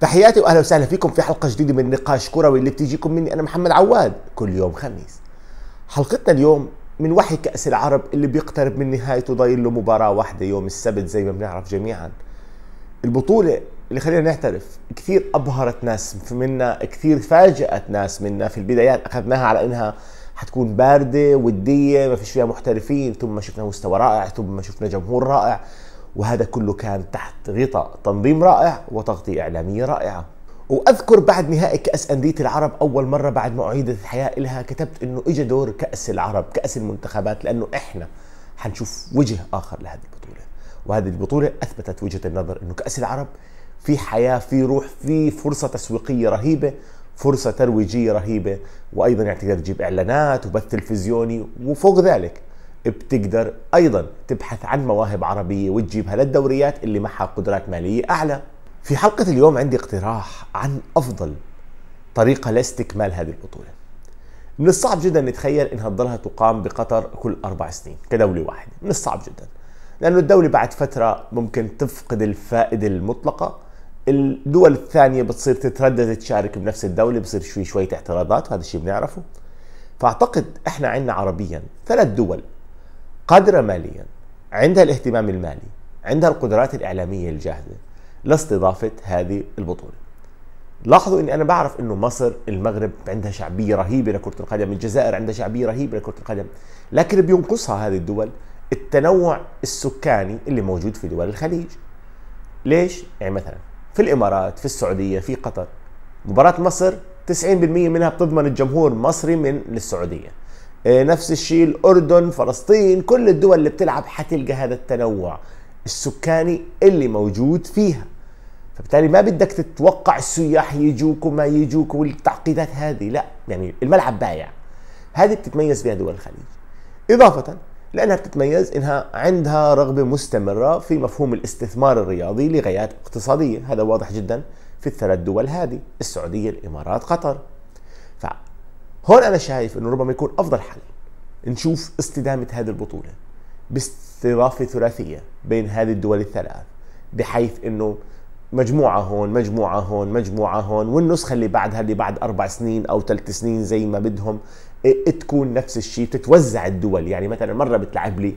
تحياتي واهلا وسهلا فيكم في حلقه جديده من نقاش كروي اللي بتجيكم مني انا محمد عواد كل يوم خميس. حلقتنا اليوم من وحي كاس العرب اللي بيقترب من نهايته ضايل له مباراه واحده يوم السبت زي ما بنعرف جميعا. البطوله اللي خلينا نعترف كثير ابهرت ناس منا، كثير فاجأت ناس منا في البدايات اخذناها على انها حتكون باردة ودية ما فيش فيها محترفين ثم شفنا مستوى رائع ثم شفنا جمهور رائع وهذا كله كان تحت غطاء تنظيم رائع وتغطية إعلامية رائعة واذكر بعد نهائي كاس انديه العرب اول مره بعد ما اعيدت الحياه لها كتبت انه اجى دور كاس العرب كاس المنتخبات لانه احنا حنشوف وجه اخر لهذه البطوله وهذه البطوله اثبتت وجهه النظر انه كاس العرب في حياه في روح في فرصه تسويقيه رهيبه فرصه ترويجيه رهيبه وايضا يعني تقدر تجيب اعلانات وبث تلفزيوني وفوق ذلك بتقدر ايضا تبحث عن مواهب عربيه وتجيبها للدوريات اللي معها قدرات ماليه اعلى. في حلقه اليوم عندي اقتراح عن افضل طريقه لاستكمال هذه البطوله. من الصعب جدا نتخيل انها تضلها تقام بقطر كل اربع سنين كدوله واحده، من الصعب جدا. لانه الدوله بعد فتره ممكن تفقد الفائده المطلقه الدول الثانيه بتصير تتردد تشارك بنفس الدوله بصير في شويه اعتراضات وهذا الشيء بنعرفه فاعتقد احنا عندنا عربيا ثلاث دول قادرة ماليا عندها الاهتمام المالي عندها القدرات الإعلامية الجاهزة لاستضافة هذه البطولة لاحظوا اني انا بعرف انه مصر المغرب عندها شعبيه رهيبه لكره القدم الجزائر عندها شعبيه رهيبه لكره القدم لكن بينقصها هذه الدول التنوع السكاني اللي موجود في دول الخليج ليش يعني مثلا في الامارات في السعوديه في قطر مباراه مصر 90% منها بتضمن الجمهور مصري من للسعوديه آه، نفس الشيء الاردن فلسطين كل الدول اللي بتلعب حتلقى هذا التنوع السكاني اللي موجود فيها فبالتالي ما بدك تتوقع السياح يجوك وما يجوك والتعقيدات هذه لا يعني الملعب بايع هذه بتتميز بها دول الخليج إضافة لأنها بتتميز إنها عندها رغبة مستمرة في مفهوم الاستثمار الرياضي لغايات اقتصادية هذا واضح جدا في الثلاث دول هذه السعودية الإمارات قطر هون انا شايف انه ربما يكون افضل حل نشوف استدامه هذه البطوله باستضافه ثلاثيه بين هذه الدول الثلاث بحيث انه مجموعة هون مجموعة هون مجموعة هون والنسخة اللي بعدها اللي بعد أربع سنين أو ثلاث سنين زي ما بدهم إيه، إيه، تكون نفس الشيء تتوزع الدول يعني مثلا مرة بتلعب لي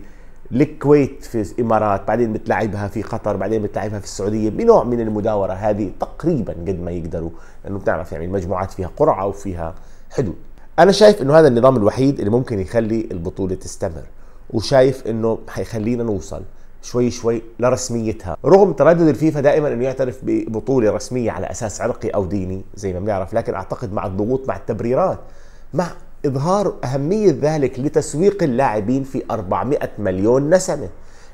الكويت في الامارات بعدين بتلعبها في قطر بعدين بتلعبها في السعوديه بنوع من المداوره هذه تقريبا قد ما يقدروا لانه بتعرف يعني المجموعات فيها قرعه وفيها حدود انا شايف انه هذا النظام الوحيد اللي ممكن يخلي البطوله تستمر وشايف انه حيخلينا نوصل شوي شوي لرسميتها رغم تردد الفيفا دائما انه يعترف ببطوله رسميه على اساس عرقي او ديني زي ما بنعرف لكن اعتقد مع الضغوط مع التبريرات مع اظهار اهميه ذلك لتسويق اللاعبين في 400 مليون نسمه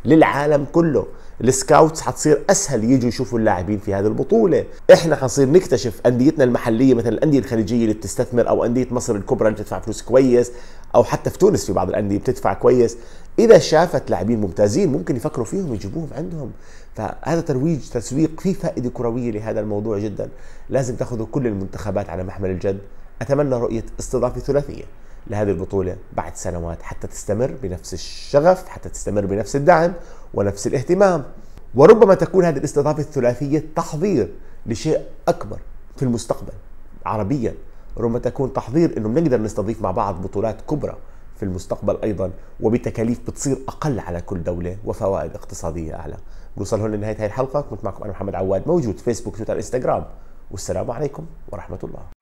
للعالم كله السكاوتس حتصير اسهل يجوا يشوفوا اللاعبين في هذه البطوله احنا حنصير نكتشف انديتنا المحليه مثل الانديه الخليجيه اللي بتستثمر او انديه مصر الكبرى اللي بتدفع فلوس كويس او حتى في تونس في بعض الانديه بتدفع كويس اذا شافت لاعبين ممتازين ممكن يفكروا فيهم يجيبوهم عندهم فهذا ترويج تسويق في فائده كرويه لهذا الموضوع جدا لازم تاخذوا كل المنتخبات على محمل الجد اتمنى رؤيه استضافه ثلاثيه لهذه البطولة بعد سنوات حتى تستمر بنفس الشغف حتى تستمر بنفس الدعم ونفس الاهتمام وربما تكون هذه الاستضافة الثلاثية تحضير لشيء أكبر في المستقبل عربيا ربما تكون تحضير انه بنقدر نستضيف مع بعض بطولات كبرى في المستقبل ايضا وبتكاليف بتصير اقل على كل دوله وفوائد اقتصاديه اعلى. بوصل هون لنهايه هاي الحلقه كنت معكم انا محمد عواد موجود فيسبوك تويتر انستغرام والسلام عليكم ورحمه الله.